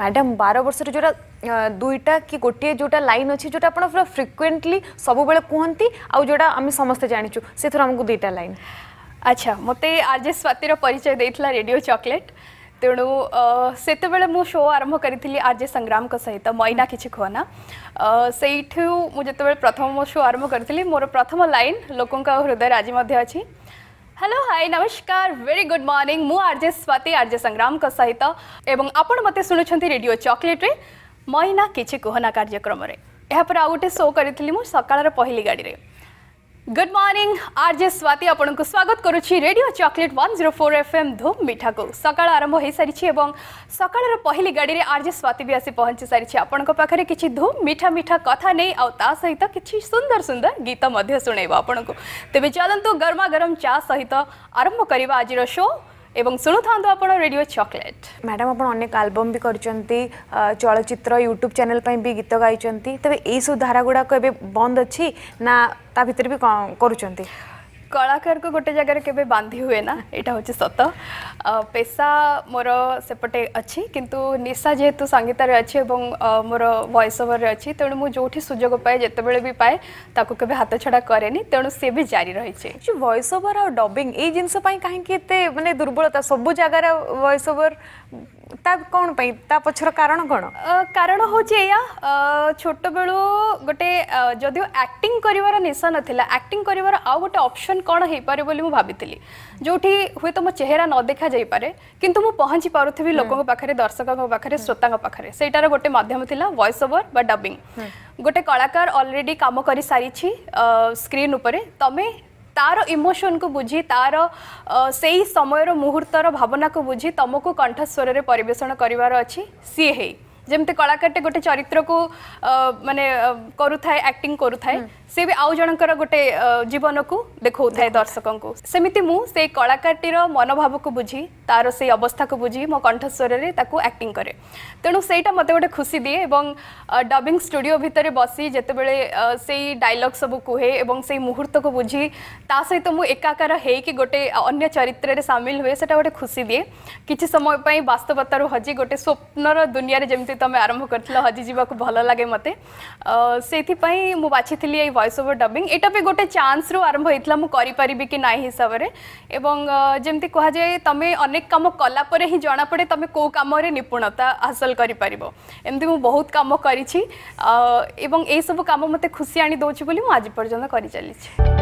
madam বার বর্ষের যেটা দুইটা কি গোটিয়ে যেটা লাইন অছি যেটা আপনার পুরো ফ্রিকুয়েন্টলি সবুবেলে কুহতি আউটা যেটা আমি সমস্তে জানিছু সেথর আমাকে দুইটা লাইন আচ্ছা মতো আর্জে স্বাতির পরিচয় দিয়েছিল রেডিও চকলেট ତେଣୁ ସେତେବେଳେ ମୁଁ শো ଆରମ୍ଭ କରିଥିଲି ଆର୍ ଜେ ସଂଗ୍ରାମଙ୍କ ସହିତ ମଇନା କିଛି ଖୁଅନା ସେଇଠୁ ମୁଁ ଯେତେବେଳେ ପ୍ରଥମ ମୋ ଶୋ ଆରମ୍ଭ କରିଥିଲି ମୋର ପ୍ରଥମ ଲାଇନ୍ ଲୋକଙ୍କ ହୃଦୟରେ ଆଜି ମଧ୍ୟ ଅଛି হ্যালো হাই নমস্কার ভেরি গুড মর্নিং মু আর্জে স্বাতি আর্জে সংগ্রামক সহিত এবং আপন মতে শুণুছেন রেডিও চকলেট্রে মইনা কিছু কুহনা কার্যক্রমরে এরপরে আউ গোটে শো করি সকালের পহিলি গাড়ি गुड मर्निंग आरजे स्वाति आपण को स्वागत करुच्ची रेडियो चॉकलेट 104 एम धूम मिठा को सका आरंभ हो सारी एवं सकाळर गाडी रे आरजे स्वाति भी आसी पहुंची सारी आपण को पाखरे धूम मीठा मीठा कथा नहीं आ ता सहित किछि सुंदर सुंदर गीत मध्ये सुनैबो आपण को तेबे चलंतु गरमा गरम चा सहित आरंभ करवा आज शो এবং ଶୁଣୁଥାନ୍ତୁ ଆପଣ ରେଡ଼ିଓ ଚକୋଲେଟ୍ ମ୍ୟାଡ଼ାମ୍ ଆପଣ ଅନେକ ଆଲବମ୍ ବି କରିଛନ୍ତି ଚଳଚ୍ଚିତ୍ର ୟୁଟ୍ୟୁବ୍ ଚ୍ୟାନେଲ୍ ପାଇଁ ବି ଗୀତ ଗାଇଛନ୍ତି ତେବେ ଏଇସବୁ ଧାରା ଗୁଡ଼ାକ ଏବେ ବନ୍ଦ ଅଛି ନା ତା ଭିତରେ ବି କରୁଛନ୍ତି କଳାକାରକୁ ଗୋଟେ ଜାଗାରେ କେବେ ବାନ୍ଧି ହୁଏ ନା ଏଇଟା ହେଉଛି ସତ ପେସା ମୋର ସେପଟେ ଅଛି କିନ୍ତୁ ନିଶା ଯେହେତୁ ସଙ୍ଗୀତରେ ଅଛି ଏବଂ ମୋର ଭଏସ୍ ଓଭର୍ରେ ଅଛି ତେଣୁ ମୁଁ ଯେଉଁଠି ସୁଯୋଗ ପାଏ ଯେତେବେଳେ ବି ପାଏ ତାକୁ କେବେ ହାତ ଛଡ଼ା କରେନି ତେଣୁ ସିଏ ବି ଜାରି ରହିଛି ଭଏସ୍ ଓଭର୍ ଆଉ ଡବିଂ ଏଇ ଜିନିଷ ପାଇଁ କାହିଁକି ଏତେ ମାନେ ଦୁର୍ବଳତା ସବୁ ଜାଗାରେ ଭଏସ୍ ଓଭର୍ ତା କ'ଣ ପାଇଁ ତା ପଛର କାରଣ କ'ଣ କାରଣ ହେଉଛି ଏଇଆ ଛୋଟବେଳୁ ଗୋଟେ ଯଦିଓ ଆକ୍ଟିଂ କରିବାର ନିଶା ନଥିଲା ଆକ୍ଟିଂ କରିବାର ଆଉ ଗୋଟେ ଅପସନ୍ ଇନ୍ସିଡେଣ୍ଟ କ'ଣ ହେଇପାରେ ବୋଲି ମୁଁ ଭାବିଥିଲି ଯେଉଁଠି ହୁଏତ ମୋ ଚେହେରା ନ ଦେଖାଯାଇପାରେ କିନ୍ତୁ ମୁଁ ପହଞ୍ଚି ପାରୁଥିବି ଲୋକଙ୍କ ପାଖରେ ଦର୍ଶକଙ୍କ ପାଖରେ ଶ୍ରୋତାଙ୍କ ପାଖରେ ସେଇଟାର ଗୋଟେ ମାଧ୍ୟମ ଥିଲା ଭଏସ୍ ଓଭର ବା ଡବିଂ ଗୋଟେ କଳାକାର ଅଲରେଡ଼ି କାମ କରିସାରିଛି ସ୍କ୍ରିନ୍ ଉପରେ ତମେ ତାର ଇମୋସନକୁ ବୁଝି ତାର ସେଇ ସମୟର ମୁହୂର୍ତ୍ତର ଭାବନାକୁ ବୁଝି ତମକୁ କଣ୍ଠସ୍ୱରରେ ପରିବେଷଣ କରିବାର ଅଛି ସିଏ ହେଇ ଯେମିତି କଳାକାରଟେ ଗୋଟେ ଚରିତ୍ରକୁ ମାନେ କରୁଥାଏ ଆକ୍ଟିଂ କରୁଥାଏ ସେ ବି ଆଉ ଜଣଙ୍କର ଗୋଟେ ଜୀବନକୁ ଦେଖାଉଥାଏ ଦର୍ଶକଙ୍କୁ ସେମିତି ମୁଁ ସେଇ କଳାକାରଟିର ମନୋଭାବକୁ ବୁଝି ତାର ସେଇ ଅବସ୍ଥାକୁ ବୁଝି ମୋ କଣ୍ଠସ୍ୱରରେ ତାକୁ ଆକ୍ଟିଂ କରେ ତେଣୁ ସେଇଟା ମୋତେ ଗୋଟେ ଖୁସି ଦିଏ ଏବଂ ଡବିଂ ଷ୍ଟୁଡ଼ିଓ ଭିତରେ ବସି ଯେତେବେଳେ ସେଇ ଡାଇଲଗ୍ ସବୁ କୁହେ ଏବଂ ସେଇ ମୁହୂର୍ତ୍ତକୁ ବୁଝି ତା ସହିତ ମୁଁ ଏକାକାର ହେଇକି ଗୋଟେ ଅନ୍ୟ ଚରିତ୍ରରେ ସାମିଲ ହୁଏ ସେଇଟା ଗୋଟେ ଖୁସି ଦିଏ କିଛି ସମୟ ପାଇଁ ବାସ୍ତବତାରୁ ହଜି ଗୋଟେ ସ୍ୱପ୍ନର ଦୁନିଆରେ ଯେମିତି ଯେମିତି ତମେ ଆରମ୍ଭ କରିଥିଲ ହଜିଯିବାକୁ ଭଲ ଲାଗେ ମୋତେ ସେଇଥିପାଇଁ ମୁଁ ବାଛିଥିଲି ଏଇ ଭଏସ୍ ଓଭର୍ ଡବିଂ ଏଇଟା ବି ଗୋଟେ ଚାନ୍ସରୁ ଆରମ୍ଭ ହେଇଥିଲା ମୁଁ କରିପାରିବି କି ନାହିଁ ହିସାବରେ ଏବଂ ଯେମିତି କୁହାଯାଏ ତମେ ଅନେକ କାମ କଲା ପରେ ହିଁ ଜଣାପଡ଼େ ତୁମେ କେଉଁ କାମରେ ନିପୁଣତା ହାସଲ କରିପାରିବ ଏମିତି ମୁଁ ବହୁତ କାମ କରିଛି ଏବଂ ଏଇସବୁ କାମ ମୋତେ ଖୁସି ଆଣି ଦେଉଛି ବୋଲି ମୁଁ ଆଜି ପର୍ଯ୍ୟନ୍ତ କରିଚାଲିଛି